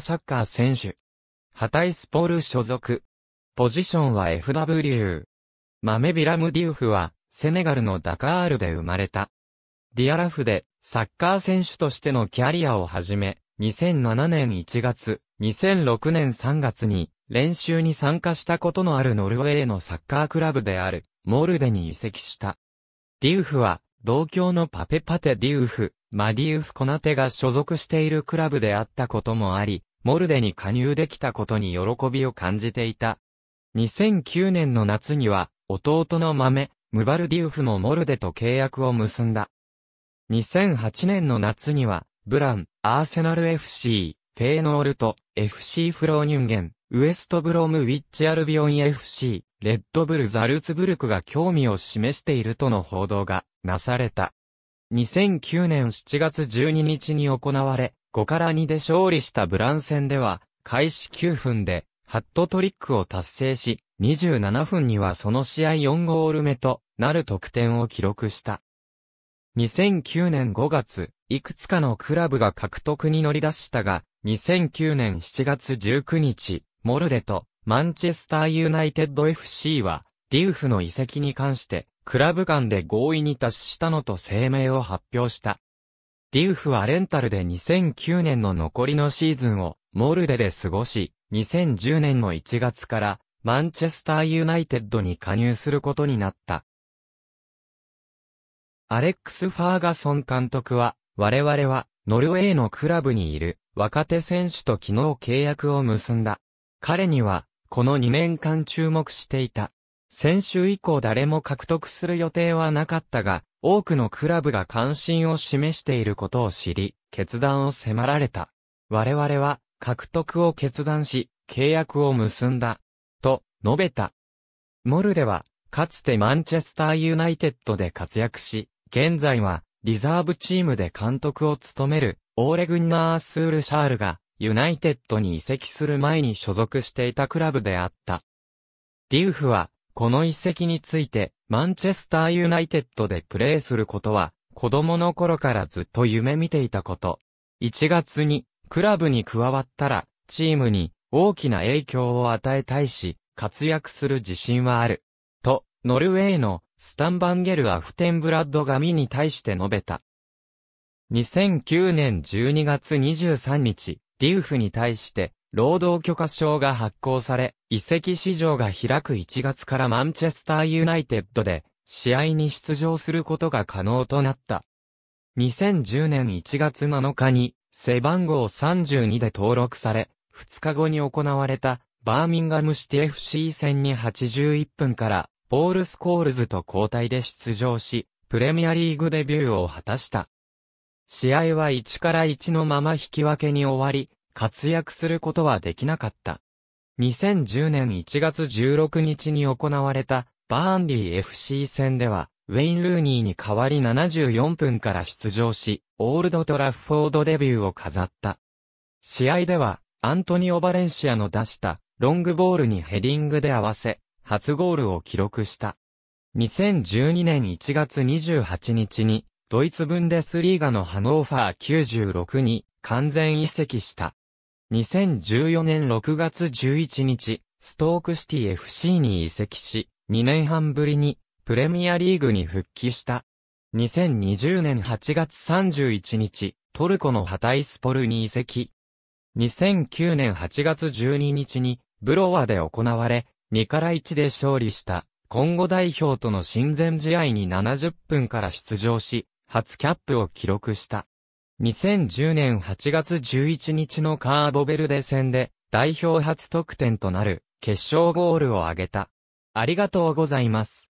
サッカー選手。ハタイスポール所属。ポジションは FW。マメビラムディウフは、セネガルのダカールで生まれた。ディアラフで、サッカー選手としてのキャリアを始め、2007年1月、2006年3月に、練習に参加したことのあるノルウェーのサッカークラブである、モールデに移籍した。ディウフは、同郷のパペパテ・ディウフ、マディウフ・コナテが所属しているクラブであったこともあり、モルデに加入できたことに喜びを感じていた。2009年の夏には、弟の豆、ムバルディウフもモルデと契約を結んだ。2008年の夏には、ブラン、アーセナル FC、フェーノールと FC フローニュンゲン、ウエストブロムウィッチアルビオン FC、レッドブルザルツブルクが興味を示しているとの報道がなされた。2009年7月12日に行われ、5から2で勝利したブラン戦では、開始9分で、ハットトリックを達成し、27分にはその試合4ゴール目となる得点を記録した。2009年5月、いくつかのクラブが獲得に乗り出したが、2009年7月19日、モルレとマンチェスターユナイテッド FC は、ディウフの遺跡に関して、クラブ間で合意に達したのと声明を発表した。ディウフはレンタルで2009年の残りのシーズンをモルデで過ごし、2010年の1月からマンチェスターユナイテッドに加入することになった。アレックス・ファーガソン監督は、我々はノルウェーのクラブにいる若手選手と昨日契約を結んだ。彼には、この2年間注目していた。先週以降誰も獲得する予定はなかったが、多くのクラブが関心を示していることを知り、決断を迫られた。我々は、獲得を決断し、契約を結んだ。と、述べた。モルデは、かつてマンチェスターユナイテッドで活躍し、現在は、リザーブチームで監督を務める、オーレ・グンナー・スール・シャールが、ユナイテッドに移籍する前に所属していたクラブであった。リューフは、この移籍について、マンチェスターユナイテッドでプレーすることは、子供の頃からずっと夢見ていたこと。1月に、クラブに加わったら、チームに大きな影響を与えたいし、活躍する自信はある。と、ノルウェーのスタンバンゲル・アフテンブラッドミに対して述べた。2009年12月23日、ウフに対して、労働許可証が発行され、移籍市場が開く1月からマンチェスターユナイテッドで、試合に出場することが可能となった。2010年1月7日に、背番号32で登録され、2日後に行われた、バーミンガムシティ FC 戦に81分から、ポール・スコールズと交代で出場し、プレミアリーグデビューを果たした。試合は1から1のまま引き分けに終わり、活躍することはできなかった。2010年1月16日に行われたバーンリー FC 戦では、ウェイン・ルーニーに代わり74分から出場し、オールド・トラフフォードデビューを飾った。試合では、アントニオ・バレンシアの出したロングボールにヘディングで合わせ、初ゴールを記録した。2012年1月28日にドイツブンデスリーガのハノーファー96に完全移籍した。2014年6月11日、ストークシティ FC に移籍し、2年半ぶりにプレミアリーグに復帰した。2020年8月31日、トルコのハタイスポルに移籍。2009年8月12日にブロワで行われ、2から1で勝利した、今後代表との親善試合に70分から出場し、初キャップを記録した。2010年8月11日のカーボベルデ戦で代表初得点となる決勝ゴールを挙げた。ありがとうございます。